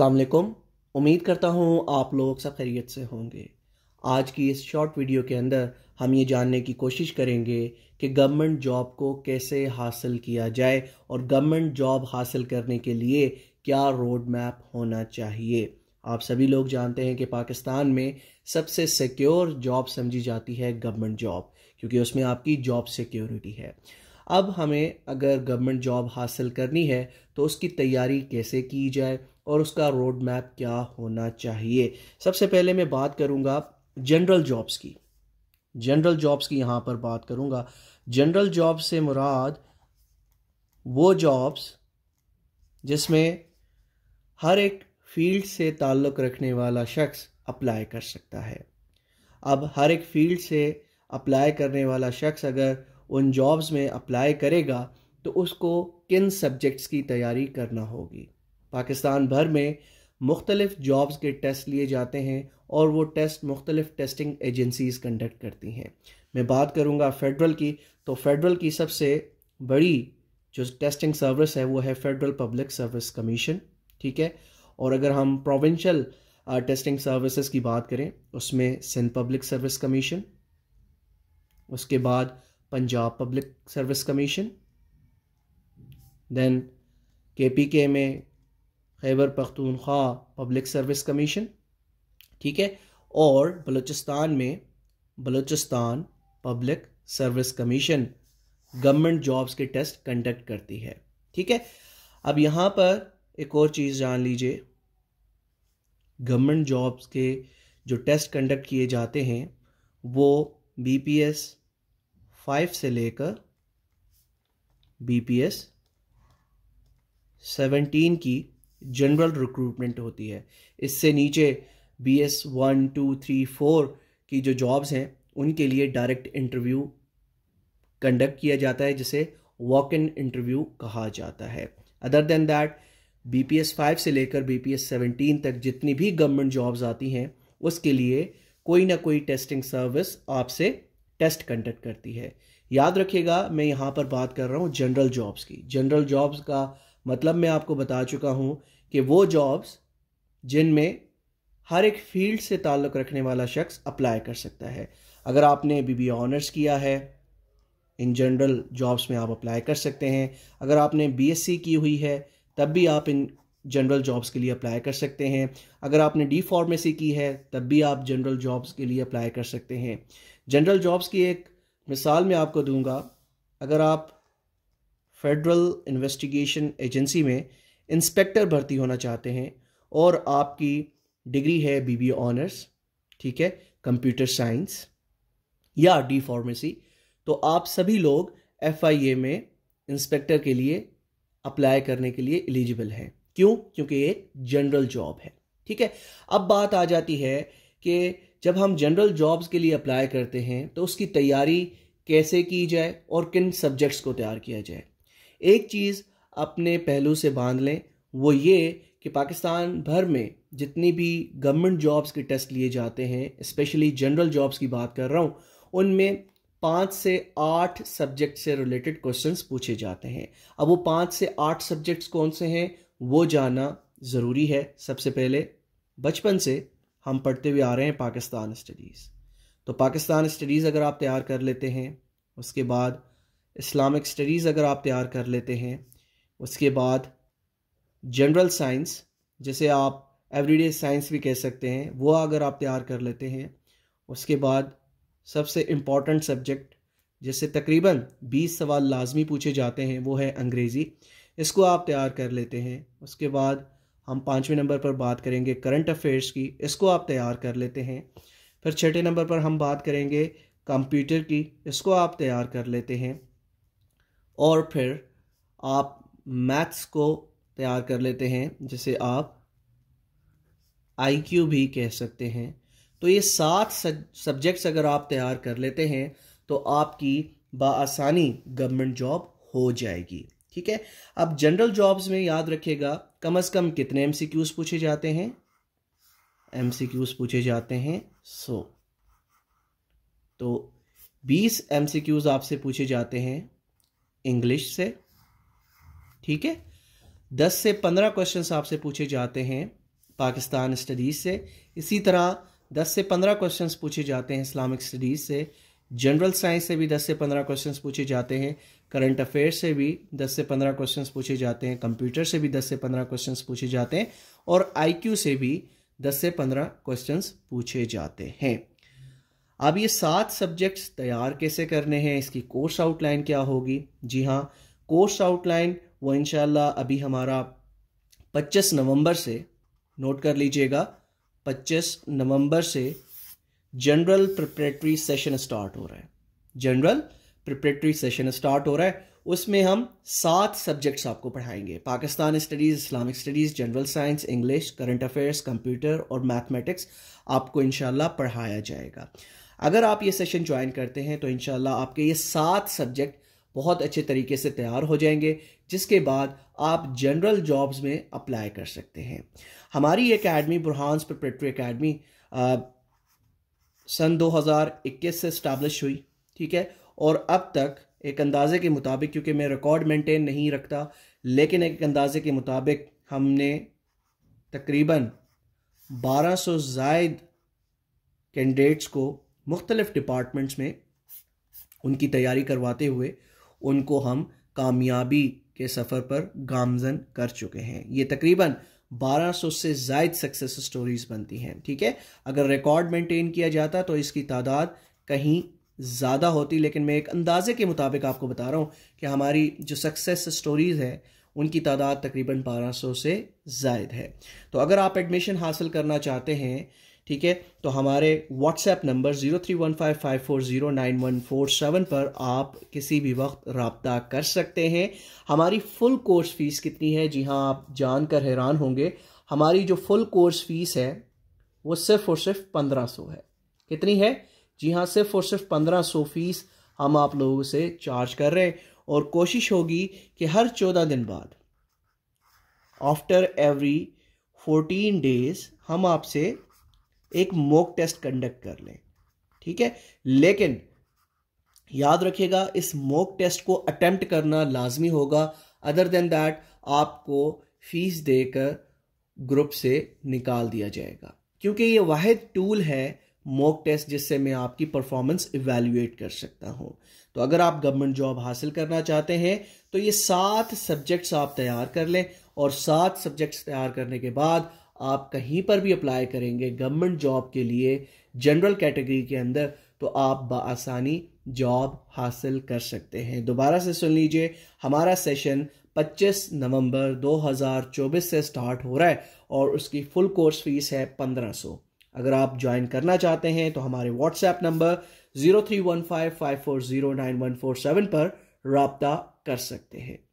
अल्लाम उम्मीद करता हूँ आप लोग सब खैरियत से होंगे आज की इस शॉर्ट वीडियो के अंदर हम ये जानने की कोशिश करेंगे कि गवर्नमेंट जॉब को कैसे हासिल किया जाए और गवर्नमेंट जॉब हासिल करने के लिए क्या रोड मैप होना चाहिए आप सभी लोग जानते हैं कि पाकिस्तान में सबसे सिक्योर जॉब समझी जाती है गवर्नमेंट जॉब क्योंकि उसमें आपकी जॉब सिक्योरिटी है अब हमें अगर गवर्नमेंट जॉब हासिल करनी है तो उसकी तैयारी कैसे की जाए और उसका रोड मैप क्या होना चाहिए सबसे पहले मैं बात करूँगा जनरल जॉब्स की जनरल जॉब्स की यहाँ पर बात करूँगा जनरल जॉब से मुराद वो जॉब्स जिसमें हर एक फील्ड से ताल्लुक़ रखने वाला शख्स अप्लाई कर सकता है अब हर एक फील्ड से अप्लाई करने वाला शख्स अगर उन जॉब्स में अप्लाई करेगा तो उसको किन सब्जेक्ट्स की तैयारी करना होगी पाकिस्तान भर में मुख्तलिफ़ जॉब्स के टेस्ट लिए जाते हैं और वो टेस्ट मुख्तलिफ़ टेस्टिंग एजेंसीज कंडक्ट करती हैं मैं बात करूँगा फेडरल की तो फेडरल की सबसे बड़ी जो टेस्टिंग सर्विस है वो है फेडरल पब्लिक सर्विस कमीशन ठीक है और अगर हम प्रोविंशल टेस्टिंग सर्विसेज की बात करें उसमें सिंध पब्लिक सर्विस कमीशन उसके बाद Punjab public service commission then K P K में Khyber Pakhtunkhwa public service commission ठीक है और बलूचिस्तान में Balochistan public service commission government jobs के टेस्ट कंडक्ट करती है ठीक है अब यहाँ पर एक और चीज़ जान लीजिए गवर्नमेंट जॉब्स के जो टेस्ट कंडक्ट किए जाते हैं वो बीपीएस फाइव से लेकर बीपीएस सेवनटीन की जनरल रिक्रूटमेंट होती है इससे नीचे B S one two three four की जो जॉब्स हैं उनके लिए डायरेक्ट इंटरव्यू कंडक्ट किया जाता है जिसे वॉक इन इंटरव्यू कहा जाता है other than that B P S five से लेकर बी पी एस सेवनटीन तक जितनी भी गवर्नमेंट जॉब्स आती हैं उसके लिए कोई ना कोई टेस्टिंग सर्विस आपसे टेस्ट कंडक्ट करती है याद रखिएगा मैं यहाँ पर बात कर रहा हूँ जनरल जॉब्स की जनरल जॉब्स का मतलब मैं आपको बता चुका हूँ कि वो जॉब्स जिनमें हर एक फील्ड से ताल्लुक़ रखने वाला शख्स अप्लाई कर सकता है अगर आपने बी बी ऑनर्स किया है इन जनरल जॉब्स में आप अप्लाई कर सकते हैं अगर आपने बी एस सी की हुई है तब भी आप इन जनरल जॉब्स के लिए अप्लाई कर सकते हैं अगर आपने डी फार्मेसी की है तब भी आप जनरल जॉब्स के लिए अप्लाई कर सकते हैं जनरल जॉब्स की एक मिसाल मैं आपको दूंगा अगर आप फेडरल इन्वेस्टिगेशन एजेंसी में इंस्पेक्टर भर्ती होना चाहते हैं और आपकी डिग्री है बी बी ऑनर्स ठीक है कंप्यूटर साइंस या डी फार्मेसी तो आप सभी लोग ए में इंस्पेक्टर के लिए अप्लाई करने के लिए एलिजिबल हैं क्यों क्योंकि ये जनरल जॉब है ठीक है अब बात आ जाती है कि जब हम जनरल जॉब्स के लिए अप्लाई करते हैं तो उसकी तैयारी कैसे की जाए और किन सब्जेक्ट्स को तैयार किया जाए एक चीज़ अपने पहलू से बांध लें वो ये कि पाकिस्तान भर में जितनी भी गवर्नमेंट जॉब्स के टेस्ट लिए जाते हैं स्पेशली जनरल जॉब्स की बात कर रहा हूँ उनमें पाँच से आठ सब्जेक्ट से रिलेटेड क्वेश्चंस पूछे जाते हैं अब वो पाँच से आठ सब्जेक्ट्स कौन से हैं वो जानना ज़रूरी है सबसे पहले बचपन से हम पढ़ते हुए आ रहे हैं पाकिस्तान स्टडीज़ तो पाकिस्तान स्टडीज़ अगर आप तैयार कर लेते हैं उसके बाद इस्लामिक स्टडीज़ अगर आप तैयार कर लेते हैं उसके बाद जनरल साइंस जिसे आप एवरीडे साइंस भी कह सकते हैं वो अगर आप तैयार कर लेते हैं उसके बाद सबसे इम्पॉर्टेंट सब्जेक्ट जिससे तकरीबन 20 सवाल लाजमी पूछे जाते हैं वो है अंग्रेज़ी इसको आप तैयार कर लेते हैं उसके बाद हम पाँचवें नंबर पर बात करेंगे करंट अफेयर्स की इसको आप तैयार कर लेते हैं फिर छठे नंबर पर हम बात करेंगे कंप्यूटर की इसको आप तैयार कर लेते हैं और फिर आप मैथ्स को तैयार कर लेते हैं जिसे आप आईक्यू भी कह सकते हैं तो ये सात सब्जेक्ट्स अगर आप तैयार कर लेते हैं तो आपकी बासानी गवर्नमेंट जॉब हो जाएगी ठीक है अब जनरल जॉब्स में याद रखिएगा कम अज कम कितने एम क्यूज पूछे जाते हैं एम सी क्यूज पूछे जाते हैं सो तो बीस एम सी क्यूज आपसे पूछे जाते हैं इंग्लिश से ठीक है दस से पंद्रह क्वेश्चंस आपसे पूछे जाते हैं पाकिस्तान स्टडीज़ से इसी तरह दस से पंद्रह क्वेश्चंस पूछे जाते हैं इस्लामिक स्टडीज़ से जनरल साइंस से भी 10 से 15 क्वेश्चंस पूछे जाते हैं करंट अफेयर से भी 10 से 15 क्वेश्चंस पूछे जाते हैं कंप्यूटर से भी 10 से 15 क्वेश्चंस पूछे जाते हैं और आईक्यू से भी 10 से 15 क्वेश्चंस पूछे जाते हैं अब ये सात सब्जेक्ट्स तैयार कैसे करने हैं इसकी कोर्स आउटलाइन क्या होगी जी हाँ कोर्स आउटलाइन वो इनशाला अभी हमारा पच्चीस नवंबर से नोट कर लीजिएगा पच्चीस नवम्बर से जनरल प्रिपरेटरी सेशन स्टार्ट हो रहा है जनरल प्रिपरेटरी सेशन स्टार्ट हो रहा है उसमें हम सात सब्जेक्ट्स आपको पढ़ाएंगे Pakistan studies Islamic studies general science English current affairs computer और मैथमेटिक्स आपको इनशाला पढ़ाया जाएगा अगर आप ये सेशन ज्वाइन करते हैं तो इनशाला आपके ये सात सब्जेक्ट बहुत अच्छे तरीके से तैयार हो जाएंगे जिसके बाद आप जनरल जॉब्स में अप्लाई कर सकते हैं हमारी एकेडमी बुरहानस प्रिपरेटरी एकेडमी सन 2021 से इस्टबलिश हुई ठीक है और अब तक एक अंदाजे के मुताबिक क्योंकि मैं रिकॉर्ड मेंटेन नहीं रखता लेकिन एक अंदाजे के मुताबिक हमने तकरीबन 1200 सौ जायद कैंडिडेट्स को मुख्तलिफ डिपार्टमेंट्स में उनकी तैयारी करवाते हुए उनको हम कामयाबी के सफ़र पर गामजन कर चुके हैं ये तकरीबन 1200 से जायद सक्सेस स्टोरीज बनती हैं ठीक है अगर रिकॉर्ड मेंटेन किया जाता तो इसकी तादाद कहीं ज़्यादा होती लेकिन मैं एक अंदाजे के मुताबिक आपको बता रहा हूँ कि हमारी जो सक्सेस स्टोरीज़ है उनकी तादाद तकरीबन 1200 से जायद है तो अगर आप एडमिशन हासिल करना चाहते हैं ठीक है तो हमारे WhatsApp number zero three one five five four zero nine one four seven पर आप किसी भी वक्त रबता कर सकते हैं हमारी फुल कोर्स फ़ीस कितनी है जी हाँ आप जान कर हैरान होंगे हमारी जो फुल कोर्स फ़ीस है वो सिर्फ़ और सिर्फ पंद्रह सौ है कितनी है जी हाँ सिर्फ़ और सिर्फ पंद्रह सौ फ़ीस हम आप लोगों से चार्ज कर रहे हैं और कोशिश होगी कि हर चौदह दिन बाद आफ्टर एवरी फोर्टीन डेज़ हम आपसे एक मॉक टेस्ट कंडक्ट कर लें ठीक है लेकिन याद रखिएगा इस मॉक टेस्ट को अटेम्प्ट करना लाजमी होगा अदर देन दैट आपको फीस देकर ग्रुप से निकाल दिया जाएगा क्योंकि ये वाहिद टूल है मॉक टेस्ट जिससे मैं आपकी परफॉर्मेंस इवेल्युएट कर सकता हूं तो अगर आप गवर्नमेंट जॉब हासिल करना चाहते हैं तो ये सात सब्जेक्ट्स आप तैयार कर लें और सात सब्जेक्ट्स तैयार करने के बाद आप कहीं पर भी अप्लाई करेंगे गवर्नमेंट जॉब के लिए जनरल कैटेगरी के अंदर तो आप बसानी जॉब हासिल कर सकते हैं दोबारा से सुन लीजिए हमारा सेशन 25 नवंबर 2024 से स्टार्ट हो रहा है और उसकी फुल कोर्स फीस है 1500 अगर आप ज्वाइन करना चाहते हैं तो हमारे व्हाट्सएप नंबर 031554091447 पर रबता कर सकते हैं